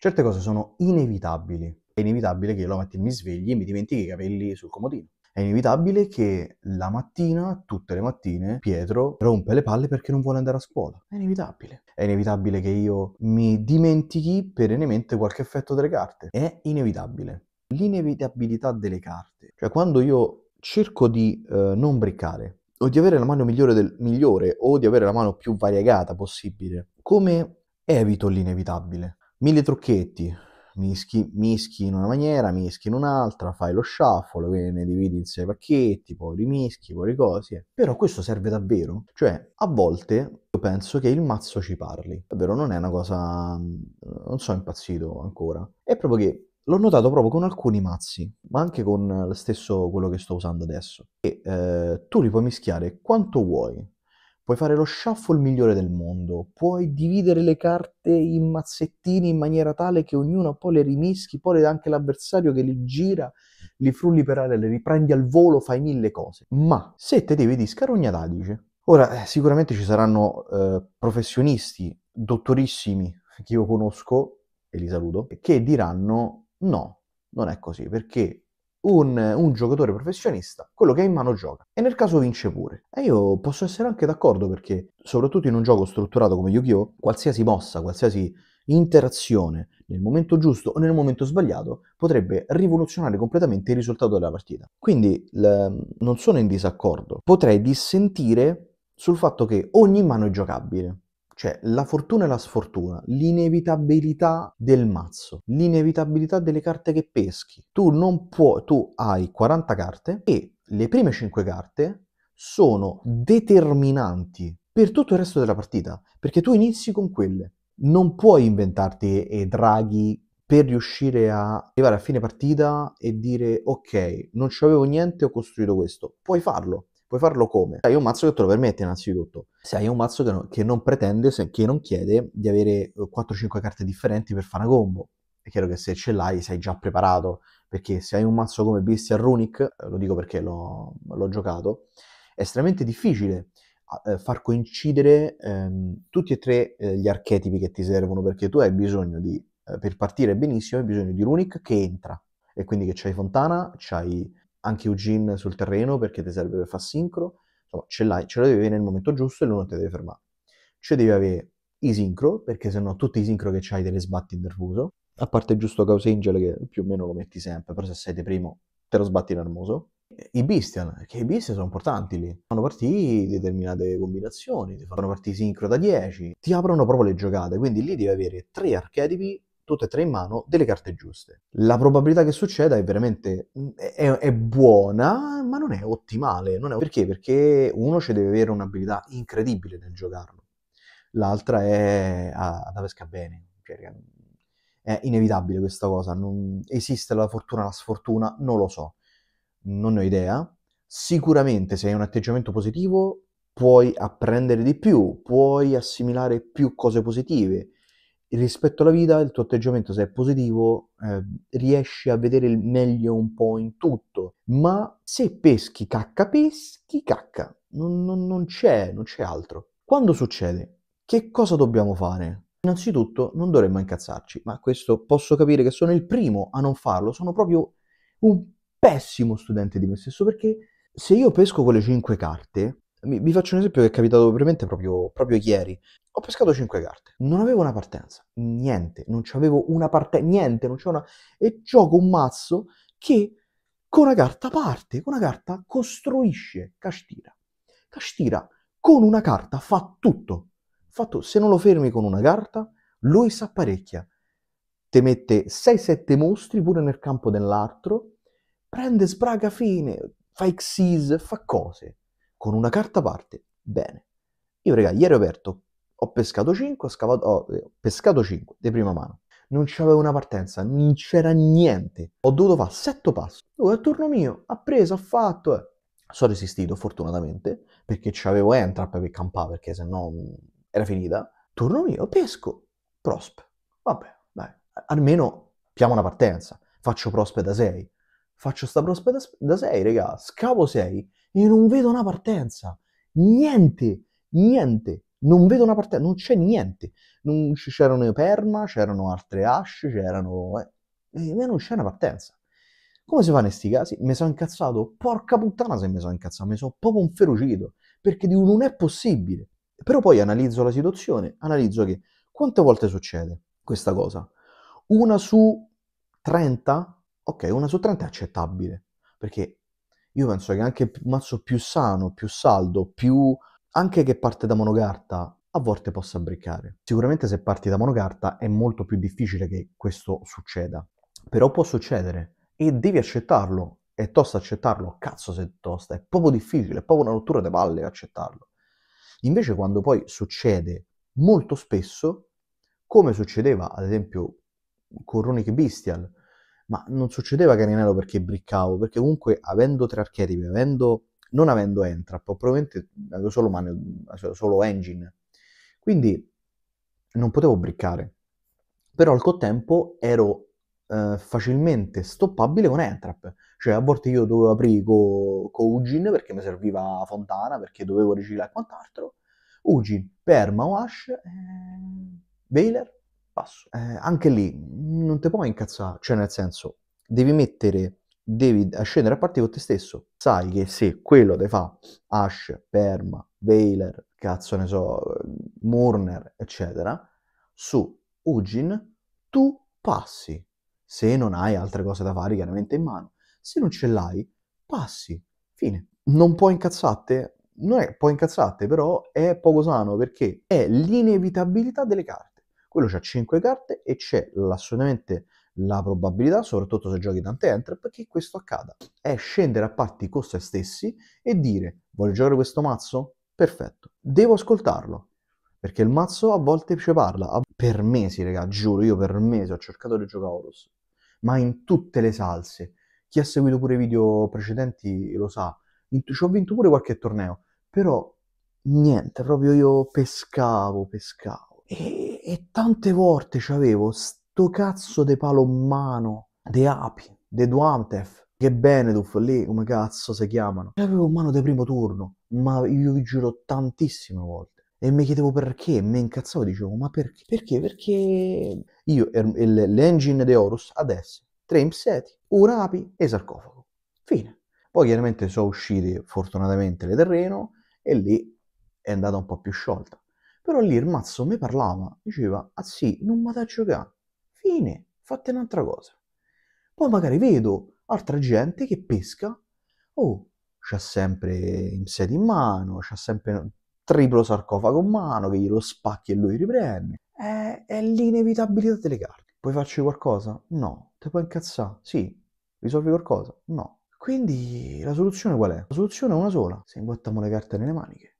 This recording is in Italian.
Certe cose sono inevitabili. È inevitabile che io la mattina mi svegli e mi dimentichi i capelli sul comodino. È inevitabile che la mattina, tutte le mattine, Pietro rompe le palle perché non vuole andare a scuola. È inevitabile. È inevitabile che io mi dimentichi perennemente qualche effetto delle carte. È inevitabile. L'inevitabilità delle carte. Cioè quando io cerco di eh, non briccare o di avere la mano migliore, del, migliore o di avere la mano più variegata possibile, come evito l'inevitabile? mille trucchetti, mischi, mischi in una maniera, mischi in un'altra, fai lo shuffle, ne dividi in sei pacchetti, poi rimischi, poi ricosi. Eh. Però questo serve davvero? Cioè, a volte io penso che il mazzo ci parli. Davvero non è una cosa... Mm, non so, impazzito ancora. È proprio che L'ho notato proprio con alcuni mazzi, ma anche con lo stesso quello che sto usando adesso. E eh, tu li puoi mischiare quanto vuoi puoi fare lo shuffle migliore del mondo, puoi dividere le carte in mazzettini in maniera tale che ognuno poi le rimischi, poi anche l'avversario che li gira, li frulli per aria, le riprendi al volo, fai mille cose. Ma se te devi di scarogna d'adice, ora eh, sicuramente ci saranno eh, professionisti, dottorissimi che io conosco, e li saluto, che diranno no, non è così, perché un, un, giocatore professionista, quello che ha in mano gioca e nel caso vince pure. E io posso essere anche d'accordo perché, soprattutto in un gioco strutturato come Yu-Gi-Oh!, qualsiasi mossa, qualsiasi interazione nel momento giusto o nel momento sbagliato potrebbe rivoluzionare completamente il risultato della partita. Quindi l- non sono in disaccordo, potrei dissentire sul fatto che ogni mano è giocabile. Cioè la fortuna e la sfortuna, l'inevitabilità del mazzo, l'inevitabilità delle carte che peschi. Tu non puoi, tu hai 40 carte e le prime 5 carte sono determinanti per tutto il resto della partita, perché tu inizi con quelle. Non puoi inventarti e draghi per riuscire a arrivare a fine partita e dire ok, non ci avevo niente, ho costruito questo. Puoi farlo, Puoi farlo come? Cioè, hai un mazzo che te lo permette innanzitutto. Se hai un mazzo che, no, che non pretende, se, che non chiede di avere 4-5 eh, carte differenti per fare una combo. È chiaro che se ce l'hai sei già preparato, perché se hai un mazzo come Bestia Runic, eh, lo dico perché l'ho, l'ho giocato, è estremamente difficile eh, far coincidere ehm, tutti e tre eh, gli archetipi che ti servono, perché tu hai bisogno di, eh, per partire benissimo, hai bisogno di Runic che entra, e quindi che c'hai Fontana, c'hai anche Eugene sul terreno perché ti serve per far sincro, insomma ce l'hai, ce lo devi avere nel momento giusto e lui non ti deve fermare. Ce devi avere i sincro perché sennò tutti i sincro che hai te le sbatti nervoso, a parte giusto Chaos Angel che più o meno lo metti sempre, però se sei di primo te lo sbatti nervoso. I Bistian, perché i Bistian sono importanti lì, fanno partire determinate combinazioni, ti fanno partire sincro da 10, ti aprono proprio le giocate, quindi lì devi avere tre archetipi tutte e tre in mano, delle carte giuste. La probabilità che succeda è veramente mm, è, è buona, ma non è ottimale. Non è... Perché? Perché uno ci deve avere un'abilità incredibile nel giocarlo, l'altra è ah, da pesca bene. Cioè, è inevitabile questa cosa. Non... Esiste la fortuna, la sfortuna, non lo so, non ne ho idea. Sicuramente se hai un atteggiamento positivo puoi apprendere di più, puoi assimilare più cose positive rispetto alla vita, il tuo atteggiamento, se è positivo, eh, riesci a vedere il meglio un po' in tutto. Ma se peschi cacca, peschi cacca. Non, non, non, c'è, non c'è altro. Quando succede, che cosa dobbiamo fare? Innanzitutto non dovremmo incazzarci, ma questo posso capire che sono il primo a non farlo, sono proprio un pessimo studente di me stesso perché se io pesco quelle le 5 carte, mi, vi faccio un esempio che è capitato veramente proprio, proprio ieri. Ho pescato 5 carte, non avevo una partenza, niente, non c'avevo una partenza, niente, non c'è una... E gioco un mazzo che con una carta parte, con una carta costruisce Castira. Castira con una carta fa tutto. fa Se non lo fermi con una carta, lui s'apparecchia. Te mette 6-7 mostri pure nel campo dell'altro, prende sbraga fine, fa Xyz. fa cose con una carta a parte, bene. Io, raga, ieri ho aperto, ho pescato 5, ho, scavato, ho eh, pescato 5 di prima mano. Non c'avevo una partenza, non c'era niente. Ho dovuto fare 7 passi. Dove è turno mio, ha preso, ha fatto. Eh. Sono resistito, fortunatamente, perché c'avevo Entrap per campare, perché sennò no mm, era finita. Turno mio, pesco, prosp. Vabbè, dai, almeno piamo una partenza. Faccio prosp da 6. Faccio sta prosp da 6, raga, scavo 6 e non vedo una partenza. Niente, niente. Non vedo una partenza, non c'è niente. Non c'erano perma, c'erano altre asce, c'erano... Eh, e non c'è una partenza. Come si fa in questi casi? Mi sono incazzato, porca puttana se mi sono incazzato, mi sono proprio inferocito, perché dico non è possibile. Però poi analizzo la situazione, analizzo che quante volte succede questa cosa? Una su 30? Ok, una su 30 è accettabile, perché io penso che anche un mazzo più sano, più saldo, più anche che parte da monocarta, a volte possa briccare. Sicuramente se parti da monocarta è molto più difficile che questo succeda, però può succedere e devi accettarlo. È tosta accettarlo, cazzo se è tosta, è proprio difficile, è proprio una rottura di palle accettarlo. Invece quando poi succede molto spesso, come succedeva ad esempio con Runic Bestial, ma non succedeva Carinello perché briccavo, perché comunque avendo tre archetipi, avendo, non avendo Entrap, probabilmente avevo solo, man- cioè solo Engine, quindi non potevo briccare, però al contempo ero eh, facilmente stoppabile con Entrap, cioè a volte io dovevo aprire con co Ugin perché mi serviva Fontana, perché dovevo riciclare e quant'altro, Ugin, Perma, Wash, eh, Baylor, basso. Eh, anche lì non ti puoi incazzare, cioè nel senso devi mettere, devi scendere a parte con te stesso. Sai che se quello te fa Ash, Perma, Veiler, cazzo ne so, Murner, eccetera, su Ugin tu passi. Se non hai altre cose da fare chiaramente in mano. Se non ce l'hai, passi. Fine. Non puoi incazzarti? Non è puoi incazzarti, però è poco sano perché è l'inevitabilità delle carte quello c'ha 5 carte e c'è assolutamente la probabilità, soprattutto se giochi tante entrap, che questo accada. È scendere a parti con se stessi e dire voglio giocare questo mazzo? Perfetto. Devo ascoltarlo, perché il mazzo a volte ci parla. Per mesi, raga, giuro, io per mesi ho cercato di giocare Horus, ma in tutte le salse. Chi ha seguito pure i video precedenti lo sa, ci ho vinto pure qualche torneo, però niente, proprio io pescavo, pescavo. E e, tante volte c'avevo sto cazzo di palo in mano, de api, de Duamtef, che Beneduf lì, come cazzo si chiamano. Avevo in mano di primo turno, ma io vi giuro tantissime volte. E mi chiedevo perché, mi incazzavo, dicevo, ma perché? Perché? Perché io, l'engine de Horus, adesso, tre impseti, una api e sarcofago. Fine. Poi chiaramente sono uscite fortunatamente le terreno e lì è andata un po' più sciolta. Però lì il mazzo mi parlava, diceva, ah sì, non mi da giocare, fine, fate un'altra cosa. Poi magari vedo altra gente che pesca, oh, c'ha sempre Imseti in mano, c'ha sempre un triplo sarcofago in mano, che glielo spacchi e lui riprende. È, è l'inevitabilità delle carte. Puoi farci qualcosa? No. Ti puoi incazzare? Sì. Risolvi qualcosa? No. Quindi la soluzione qual è? La soluzione è una sola. Se imbattiamo le carte nelle maniche.